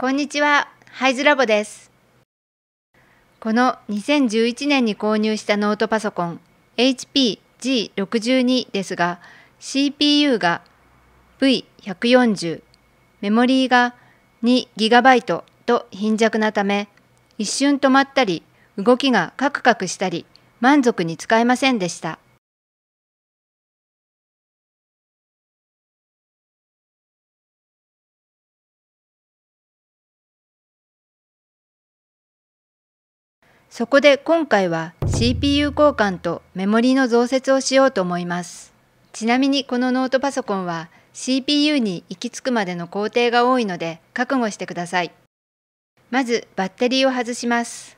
こんにちは、ハイズラボです。この2011年に購入したノートパソコン HP G62 ですが、CPU が V140、メモリーが 2GB と貧弱なため、一瞬止まったり、動きがカクカクしたり、満足に使えませんでした。そこで今回は CPU 交換とメモリの増設をしようと思います。ちなみにこのノートパソコンは CPU に行き着くまでの工程が多いので覚悟してください。まずバッテリーを外します。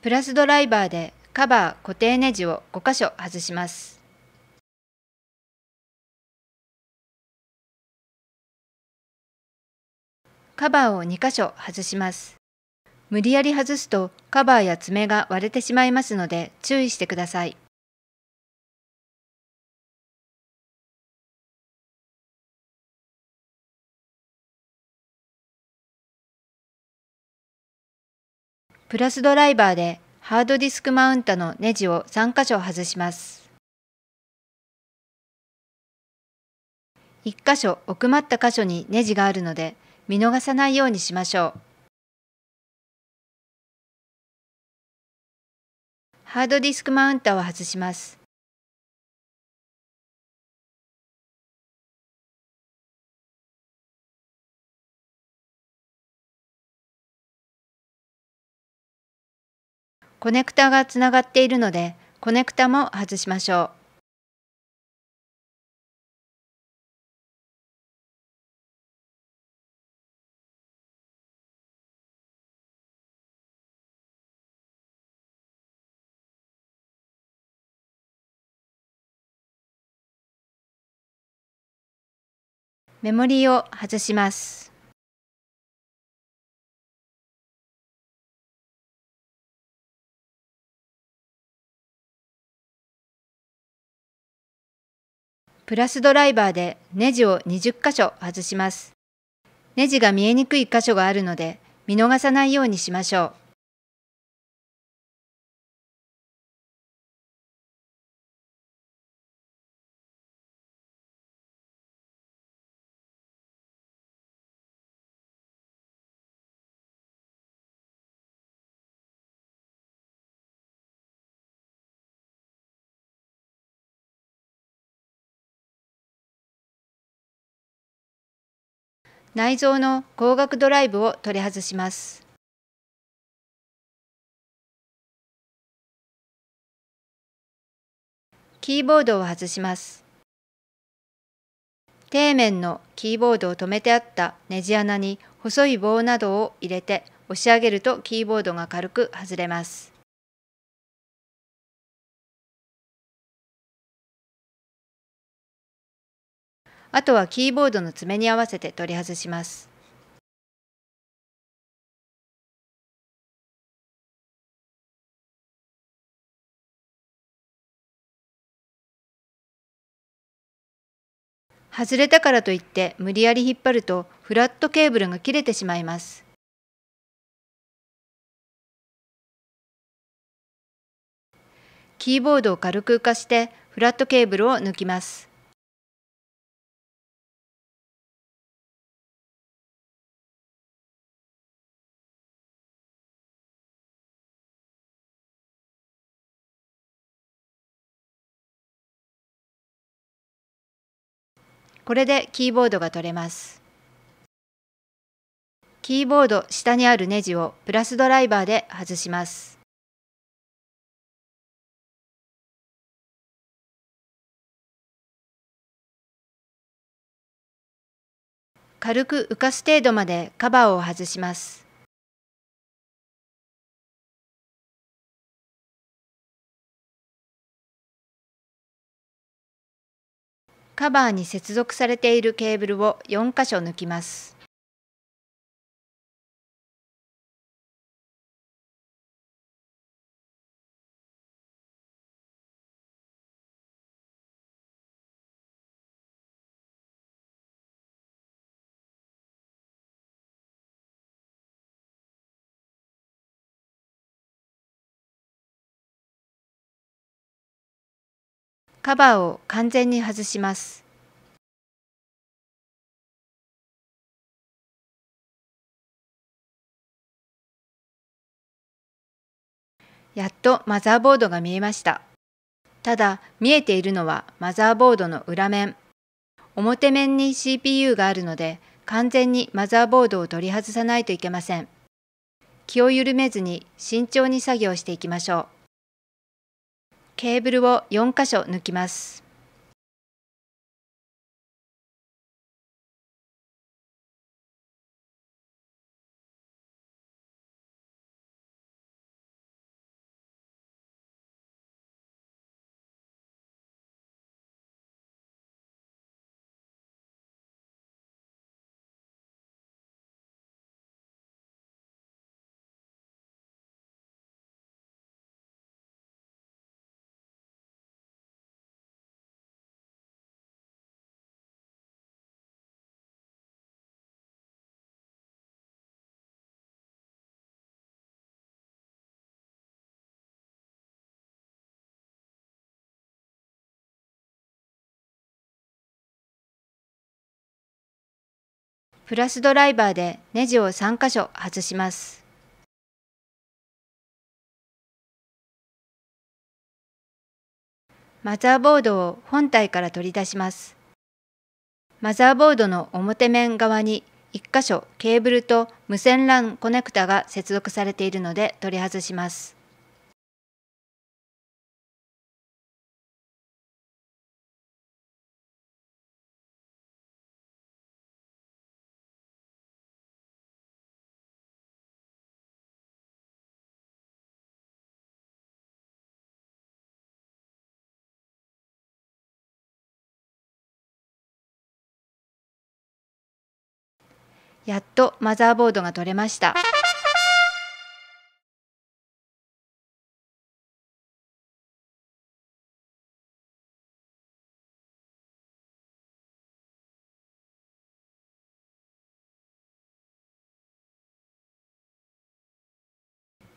プラスドライバーでカバー固定ネジを5箇所外します。カバーを2箇所外します。無理やり外すとカバーや爪が割れてしまいますので注意してください。プラスドライバーでハードディスクマウンタのネジを3箇所外します。1箇所奥まった箇所にネジがあるので見逃さないようにしましょう。ハードディスクマウンタを外します。コネクタがつながっているのでコネクタも外しましょう。メモリーを外します。プラスドライバーでネジを20箇所外します。ネジが見えにくい箇所があるので見逃さないようにしましょう。内蔵の光学ドライブを取り外します。キーボードを外します。底面のキーボードを止めてあったネジ穴に細い棒などを入れて押し上げるとキーボードが軽く外れます。あとはキーボードの爪に合わせて取り外します。外れたからといって無理やり引っ張るとフラットケーブルが切れてしまいます。キーボードを軽く浮かしてフラットケーブルを抜きます。これでキーボードが取れます。キーボード下にあるネジをプラスドライバーで外します。軽く浮かす程度までカバーを外します。カバーに接続されているケーブルを4箇所抜きます。カバーを完全に外します。やっとマザーボードが見えました。ただ、見えているのはマザーボードの裏面。表面に CPU があるので、完全にマザーボードを取り外さないといけません。気を緩めずに慎重に作業していきましょう。ケーブルを4箇所抜きます。プラスドライバーでネジを3箇所外します。マザーボードを本体から取り出します。マザーボードの表面側に1箇所ケーブルと無線 LAN コネクタが接続されているので取り外します。やっとマザーボードが取れました。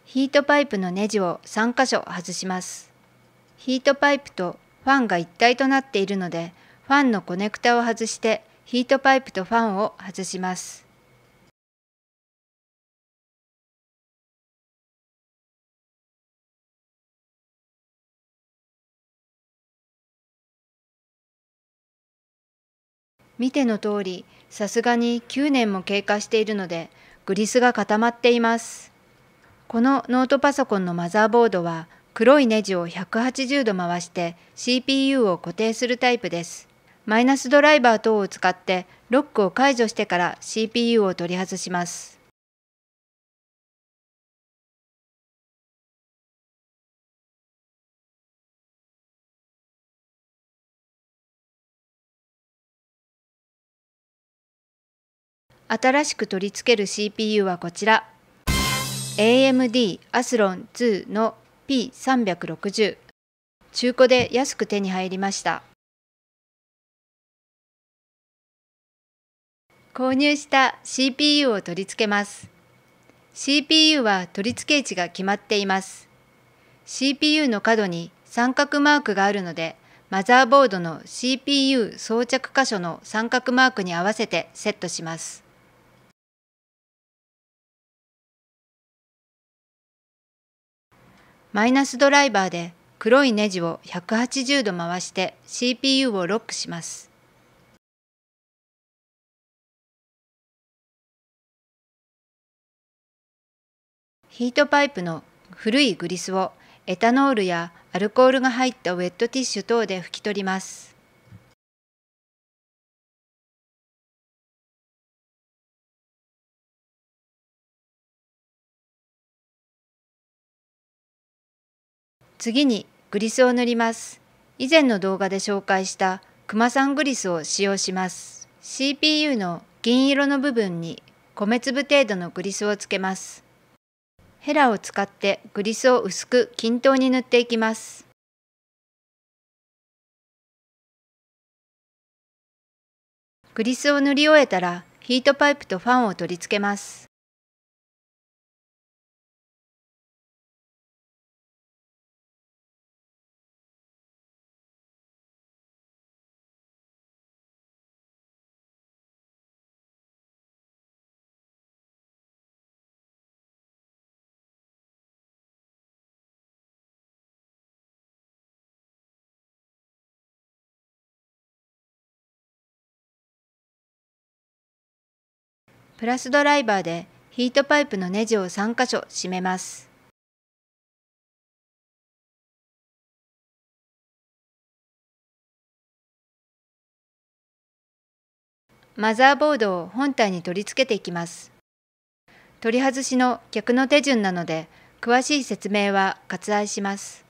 ヒートパイプのネジを3箇所外します。ヒートパイプとファンが一体となっているので、ファンのコネクタを外してヒートパイプとファンを外します。見ての通り、さすがに9年も経過しているので、グリスが固まっています。このノートパソコンのマザーボードは、黒いネジを180度回して CPU を固定するタイプです。マイナスドライバー等を使ってロックを解除してから CPU を取り外します。新しく取り付ける CPU はこちら AMD アスロン2の P360 中古で安く手に入りました購入した CPU を取り付けます CPU は取り付け位置が決まっています CPU の角に三角マークがあるのでマザーボードの CPU 装着箇所の三角マークに合わせてセットしますマイナスドライバーで黒いネジを180度回して CPU をロックします。ヒートパイプの古いグリスをエタノールやアルコールが入ったウェットティッシュ等で拭き取ります。次にグリスを塗ります。以前の動画で紹介したクマさんグリスを使用します。CPU の銀色の部分に米粒程度のグリスをつけます。ヘラを使ってグリスを薄く均等に塗っていきます。グリスを塗り終えたらヒートパイプとファンを取り付けます。プラスドライバーでヒートパイプのネジを3箇所締めます。マザーボードを本体に取り付けていきます。取り外しの逆の手順なので詳しい説明は割愛します。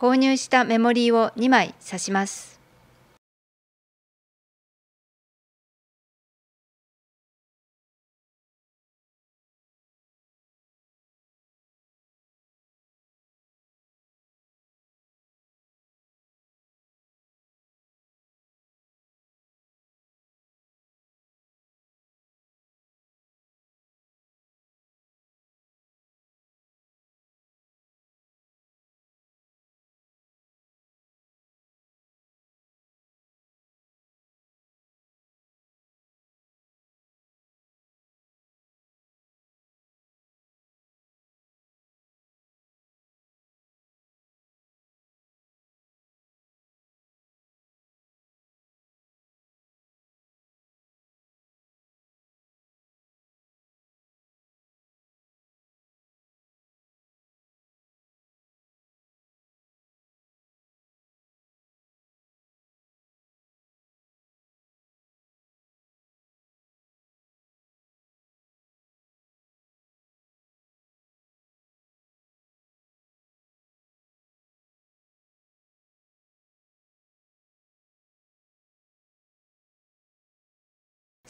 購入したメモリーを2枚挿します。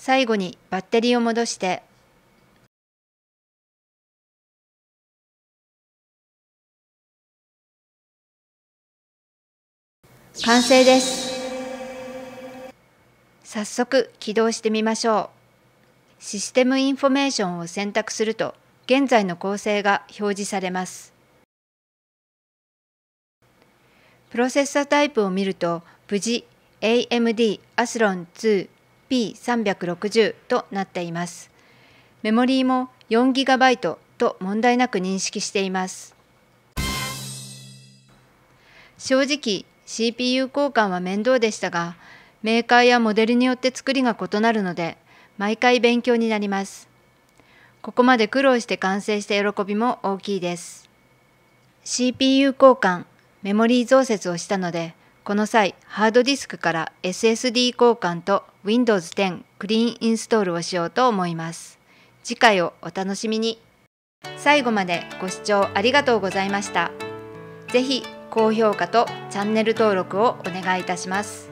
最後にバッテリーを戻して完成です早速起動してみましょうシステムインフォメーションを選択すると現在の構成が表示されますプロセッサタイプを見ると無事 AMD アスロン2 P360 となっています。メモリーも 4GB と問題なく認識しています。正直 CPU 交換は面倒でしたがメーカーやモデルによって作りが異なるので毎回勉強になります。ここまで苦労して完成した喜びも大きいです。CPU 交換、メモリー増設をしたのでこの際、ハードディスクから SSD 交換と Windows 10クリーンインストールをしようと思います。次回をお楽しみに。最後までご視聴ありがとうございました。ぜひ高評価とチャンネル登録をお願いいたします。